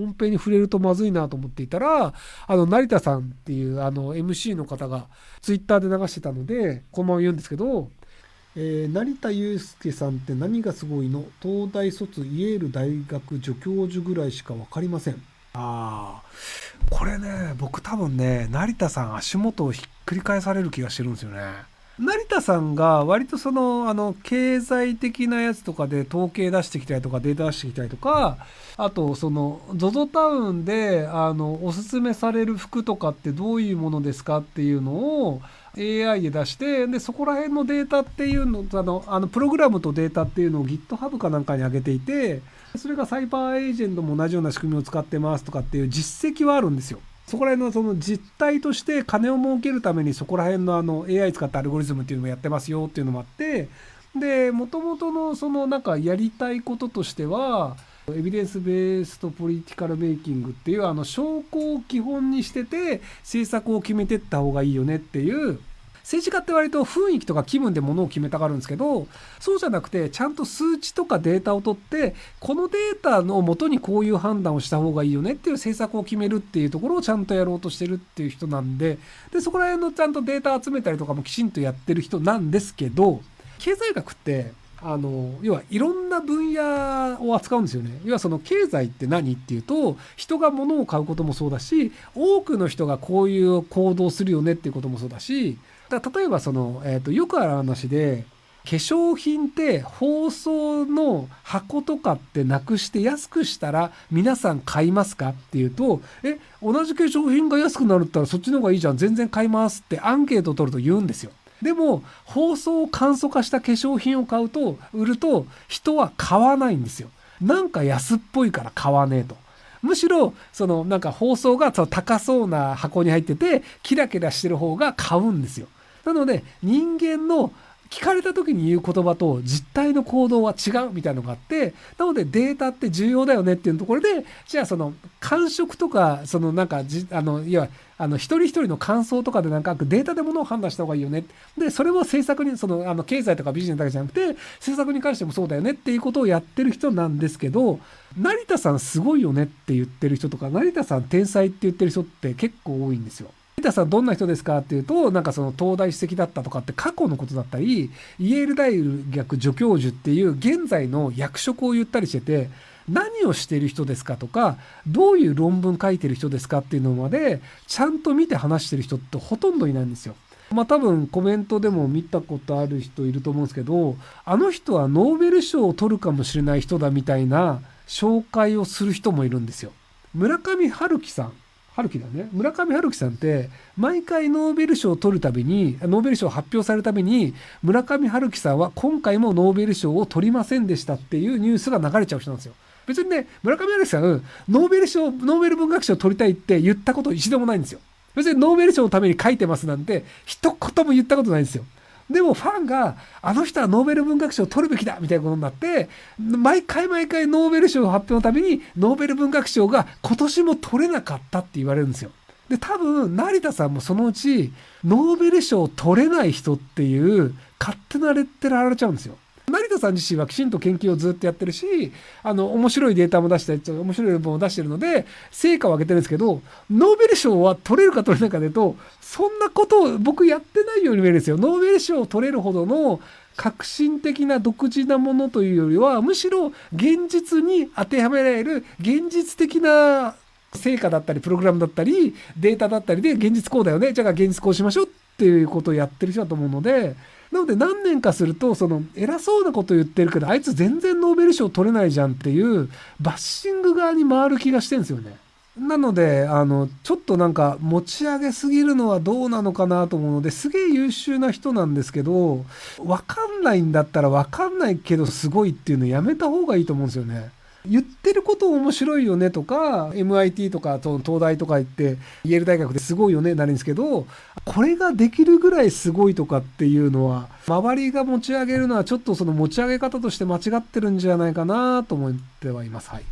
本編に触れるとまずいなと思っていたら、あの、成田さんっていうあの MC の方がツイッターで流してたので、このまま言うんですけど、えー、成田悠介さんって何がすごいの東大卒イエール大学助教授ぐらいしか分かりません。ああ、これね、僕多分ね、成田さん足元をひっくり返される気がしてるんですよね。成田さんが割とそのあの経済的なやつとかで統計出してきたりとかデータ出してきたりとかあとその ZOZO タウンであのおすすめされる服とかってどういうものですかっていうのを AI で出してでそこら辺のデータっていうのあのあのプログラムとデータっていうのを GitHub かなんかに上げていてそれがサイバーエージェントも同じような仕組みを使ってますとかっていう実績はあるんですよ。そこら辺のその実態として金を儲けるためにそこら辺のあの AI 使ったアルゴリズムっていうのもやってますよっていうのもあってでもともとのそのなんかやりたいこととしてはエビデンスベースとポリティカルメイキングっていうあの証拠を基本にしてて政策を決めてった方がいいよねっていう政治家って割と雰囲気とか気分で物を決めたがるんですけど、そうじゃなくて、ちゃんと数値とかデータを取って、このデータのもとにこういう判断をした方がいいよねっていう政策を決めるっていうところをちゃんとやろうとしてるっていう人なんで、で、そこら辺のちゃんとデータ集めたりとかもきちんとやってる人なんですけど、経済学って、あの、要はいろんな分野を扱うんですよね。要はその経済って何っていうと、人が物を買うこともそうだし、多くの人がこういう行動するよねっていうこともそうだし、だ例えばその、えーと、よくある話で化粧品って包装の箱とかってなくして安くしたら皆さん買いますかっていうと、え、同じ化粧品が安くなるったらそっちの方がいいじゃん、全然買いますってアンケートを取ると言うんですよ。でも、包装を簡素化した化粧品を買うと、売ると人は買わないんですよ。なんか安っぽいから買わねえと。むしろ、そのなんか包装がその高そうな箱に入ってて、キラキラしてる方が買うんですよ。なので人間の聞かれた時に言う言葉と実態の行動は違うみたいなのがあって、なのでデータって重要だよねっていうところで、じゃあその感触とか、そのなんかじ、あの、いわあの、一人一人の感想とかでなんかデータでものを判断した方がいいよね。で、それも政策に、その、あの、経済とかビジネスだけじゃなくて、政策に関してもそうだよねっていうことをやってる人なんですけど、成田さんすごいよねって言ってる人とか、成田さん天才って言ってる人って結構多いんですよ。成田さんどんな人ですかっていうと、なんかその東大主席だったとかって過去のことだったり、イェール大学助教授っていう現在の役職を言ったりしてて、何をしている人ですかとか、どういう論文書いてる人ですかっていうのまで、ちゃんと見て話してる人ってほとんどいないんですよ。まあ多分コメントでも見たことある人いると思うんですけど、あの人はノーベル賞を取るかもしれない人だみたいな紹介をする人もいるんですよ。村上春樹さん春樹だね。村上春樹さんって、毎回ノーベル賞を取るたびに、ノーベル賞を発表されるたびに、村上春樹さんは今回もノーベル賞を取りませんでしたっていうニュースが流れちゃう人なんですよ。別にね、村上春樹さん、ノーベル賞、ノーベル文学賞を取りたいって言ったこと一度もないんですよ。別にノーベル賞のために書いてますなんて、一言も言ったことないんですよ。でもファンが、あの人はノーベル文学賞を取るべきだみたいなことになって、毎回毎回ノーベル賞発表のために、ノーベル文学賞が今年も取れなかったって言われるんですよ。で、多分、成田さんもそのうち、ノーベル賞を取れない人っていう、勝手なレッテル貼られちゃうんですよ。成田さん自身はきちんと研究をずっとやってるし、あの、面白いデータも出して、面白い論文を出してるので、成果を上げてるんですけど、ノーベル賞は取れるか取れないかで言うと、そんなことを僕やってないように見えるんですよ。ノーベル賞を取れるほどの革新的な独自なものというよりは、むしろ現実に当てはめられる現実的な成果だったり、プログラムだったり、データだったりで、現実こうだよね。じゃあ現実こうしましょうっていうことをやってる人だと思うので、なので何年かすると、その偉そうなこと言ってるけど、あいつ全然ノーベル賞取れないじゃんっていう、バッシング側に回る気がしてんですよね。なので、あの、ちょっとなんか持ち上げすぎるのはどうなのかなと思うので、すげえ優秀な人なんですけど、わかんないんだったらわかんないけどすごいっていうのやめた方がいいと思うんですよね。言ってること面白いよねとか MIT とか東大とか行ってイェール大学ですごいよねなるんですけどこれができるぐらいすごいとかっていうのは周りが持ち上げるのはちょっとその持ち上げ方として間違ってるんじゃないかなと思ってはいます。はい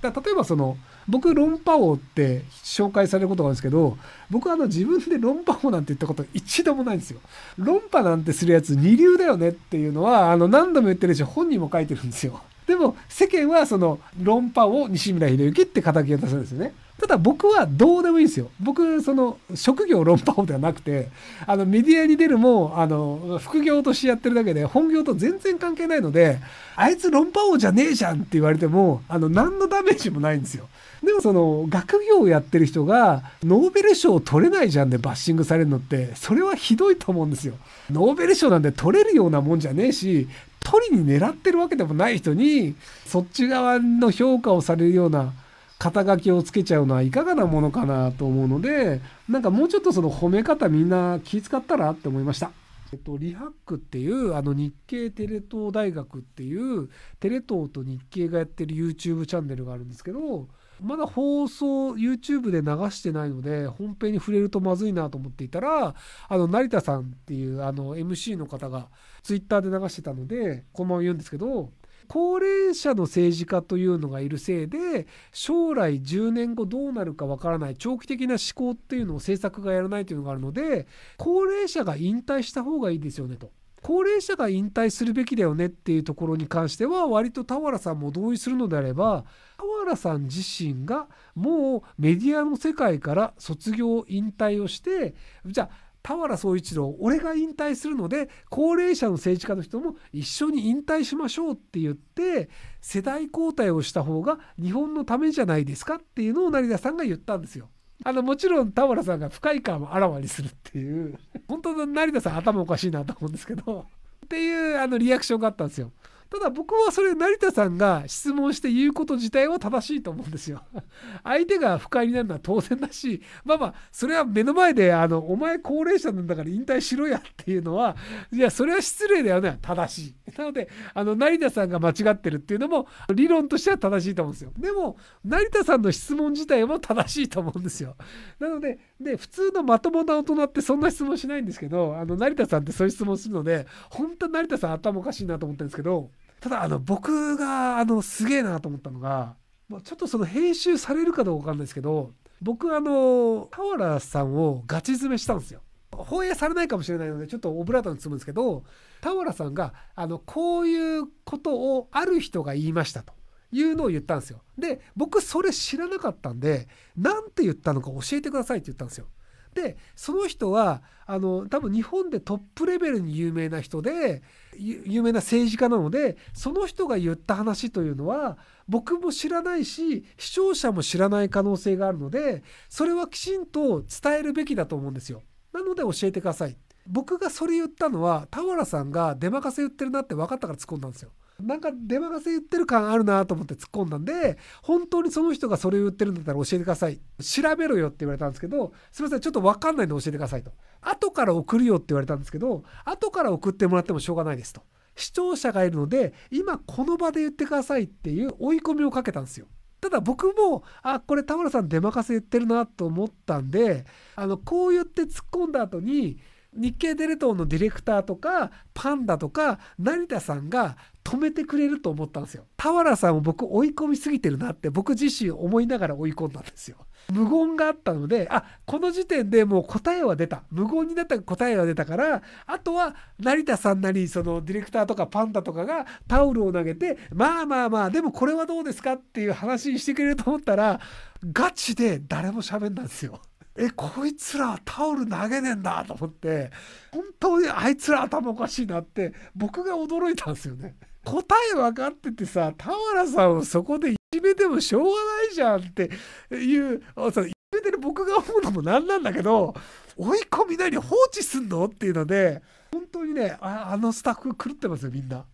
だ例えばその僕論破王って紹介されることがあるんですけど僕はあの自分で論破王なんて言ったこと一度もないんですよ論破なんてするやつ二流だよねっていうのはあの何度も言ってるし本人も書いてるんですよでも世間はその論破を西村秀幸って敵を出すんですよね。ただ僕はどうでもいいんですよ。僕、その、職業論破王ではなくて、あの、メディアに出るも、あの、副業としてやってるだけで、本業と全然関係ないので、あいつ論破王じゃねえじゃんって言われても、あの、何のダメージもないんですよ。でもその、学業をやってる人が、ノーベル賞を取れないじゃんでバッシングされるのって、それはひどいと思うんですよ。ノーベル賞なんて取れるようなもんじゃねえし、取りに狙ってるわけでもない人にそっち側の評価をされるような肩書きをつけちゃうのはいかがなものかなと思うのでなんかもうちょっとその褒め方みんな気使ったらって思いました。えっと、リハックっていうあの日系テレ東大学っていうテレ東と日経がやってる YouTube チャンネルがあるんですけどまだ放送 YouTube で流してないので本編に触れるとまずいなと思っていたらあの成田さんっていうあの MC の方が Twitter で流してたのでこのまま言うんですけど高齢者の政治家というのがいるせいで将来10年後どうなるかわからない長期的な思考っていうのを政策がやらないというのがあるので高齢者が引退した方がいいですよねと。高齢者が引退するべきだよねっていうところに関しては割と田原さんも同意するのであれば田原さん自身がもうメディアの世界から卒業引退をしてじゃあ田原総一郎俺が引退するので高齢者の政治家の人も一緒に引退しましょうって言って世代交代をした方が日本のためじゃないですかっていうのを成田さんが言ったんですよ。あのもちろん田村さんが不快感をあらわにするっていう本当の成田さん頭おかしいなと思うんですけどっていうあのリアクションがあったんですよ。ただ僕はそれ成田さんが質問して言うこと自体は正しいと思うんですよ。相手が不快になるのは当然だし、まあまあ、それは目の前で、あの、お前高齢者なんだから引退しろやっていうのは、いや、それは失礼だよね。正しい。なので、あの、成田さんが間違ってるっていうのも、理論としては正しいと思うんですよ。でも、成田さんの質問自体も正しいと思うんですよ。なので、で、普通のまともな大人ってそんな質問しないんですけど、あの、成田さんってそういう質問するので、本当成田さん頭おかしいなと思ったんですけど、ただあの僕があのすげえなと思ったのが、まちょっとその編集されるかどうかわかんないですけど僕あの俵原さんをガチ詰めしたんですよ。放映されないかもしれないのでちょっとオブラートに詰むんですけど田原さんがあのこういうことをある人が言いましたというのを言ったんですよで僕それ知らなかったんで何て言ったのか教えてくださいって言ったんですよでその人はあの多分日本でトップレベルに有名な人で有名な政治家なのでその人が言った話というのは僕も知らないし視聴者も知らない可能性があるのでそれはきちんと伝えるべきだと思うんですよ。なので教えてください。僕がそれ言ったのは田原さんが出任せ言ってるなって分かったから突っ込んだんですよ。なんか出任せ言ってる感あるなと思って突っ込んだんで、本当にその人がそれを言ってるんだったら教えてください。調べろよって言われたんですけど、すみません、ちょっとわかんないんで教えてくださいと。後から送るよって言われたんですけど、後から送ってもらってもしょうがないですと。視聴者がいるので、今この場で言ってくださいっていう追い込みをかけたんですよ。ただ僕も、あ、これ田村さん出任せ言ってるなと思ったんで、あの、こう言って突っ込んだ後に、日経デレトーのディレクターとかパンダとか成田さんが止めてくれると思ったんですよ。田原さんを僕追い込みすぎてるなって僕自身思いながら追い込んだんですよ。無言があったので、あ、この時点でもう答えは出た。無言になった答えは出たから、あとは成田さんなり、そのディレクターとかパンダとかがタオルを投げて、まあまあまあ、でもこれはどうですかっていう話にしてくれると思ったら、ガチで誰も喋んないんですよ。えこいつらタオル投げねえんだと思って本当にあいつら頭おかしいなって僕が驚いたんですよね。答え分かっててさ田原さんをそこでいじめてもしょうがないじゃんっていうそのいじめてる僕が思うのもなんなんだけど追い込みなり放置すんのっていうので本当にねあのスタッフ狂ってますよみんな。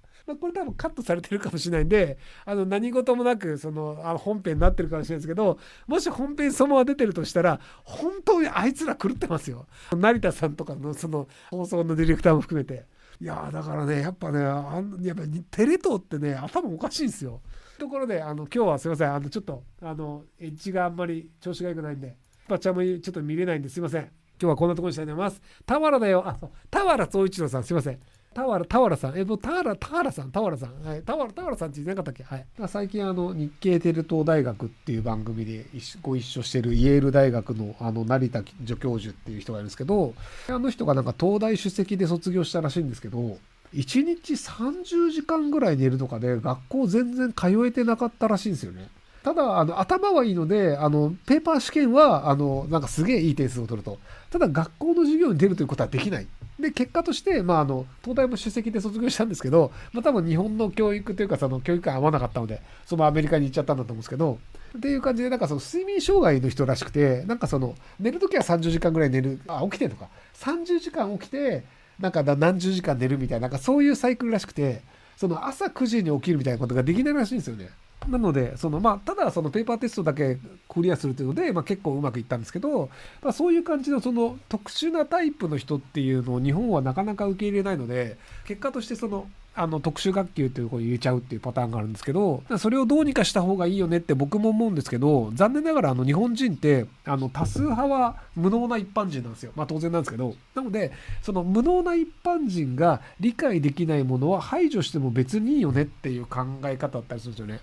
これ多分カットされてるかもしれないんであの何事もなくそのあ本編になってるかもしれないですけどもし本編そのまま出てるとしたら本当にあいつら狂ってますよ成田さんとかのその放送のディレクターも含めて。いやだからねやっぱねあんやっぱテレ東ってね頭おかしいんですよ。ところであの今日はすいませんあのちょっとあのエッジがあんまり調子が良くないんでバッチャもちょっと見れないんですいません。今日はこんなところにしたいと思います。俵だよ。あ、そう。俵総一郎さん、すいません。田原、田原さん、えっと、田原、田原さん、田原さん、はい、田原、田原さんって言ってなかったっけはい。最近、あの、日経テレ東大学っていう番組でご一緒してるイェール大学の、あの、成田助教授っていう人がいるんですけど、あの人がなんか東大首席で卒業したらしいんですけど、1日30時間ぐらい寝るとかで、学校全然通えてなかったらしいんですよね。ただ、あの、頭はいいので、あの、ペーパー試験は、あの、なんかすげえいい点数を取ると。ただ、学校の授業に出るということはできないで、結果として、まあ、あの、東大も首席で卒業したんですけど、まあ、多分日本の教育というか、その教育が合わなかったので、そのアメリカに行っちゃったんだと思うんですけど、っていう感じで、なんかその睡眠障害の人らしくて、なんかその、寝る時は30時間ぐらい寝る、あ、起きてとか、30時間起きて、なんか何十時間寝るみたいな、なんかそういうサイクルらしくて、その朝9時に起きるみたいなことができないらしいんですよね。なので、そのまあ、ただそのペーパーテストだけクリアするというので、まあ、結構うまくいったんですけど、まあ、そういう感じのその特殊なタイプの人っていうのを日本はなかなか受け入れないので、結果としてその、あの特殊学級っていうこを入れちゃうっていうパターンがあるんですけど、それをどうにかした方がいいよねって僕も思うんですけど、残念ながらあの日本人って、あの多数派は無能な一般人なんですよ。まあ当然なんですけど。なので、その無能な一般人が理解できないものは排除しても別にいいよねっていう考え方だったりするんですよね。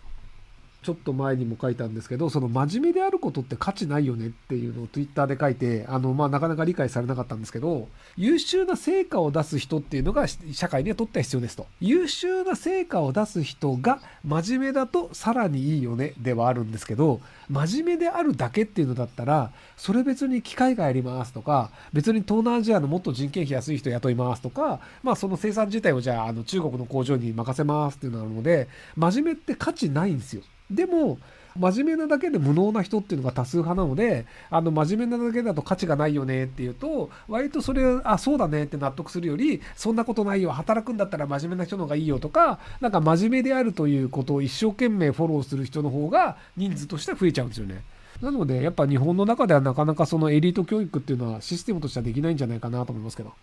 ちょっと前にも書いたんですけど、その真面目であることって価値ないよねっていうのを twitter で書いて、あの、まあ、なかなか理解されなかったんですけど、優秀な成果を出す人っていうのが社会にはとっては必要ですと。優秀な成果を出す人が真面目だとさらにいいよねではあるんですけど、真面目であるだけっていうのだったら、それ別に機械がやりますとか、別に東南アジアのもっと人件費安い人雇いますとか、まあ、その生産自体をじゃあ、あの、中国の工場に任せますっていうのがあるので、真面目って価値ないんですよ。でも、真面目なだけで無能な人っていうのが多数派なので、あの、真面目なだけだと価値がないよねっていうと、割とそれ、あ、そうだねって納得するより、そんなことないよ、働くんだったら真面目な人の方がいいよとか、なんか真面目であるということを一生懸命フォローする人の方が人数としては増えちゃうんですよね。なので、やっぱ日本の中ではなかなかそのエリート教育っていうのはシステムとしてはできないんじゃないかなと思いますけど。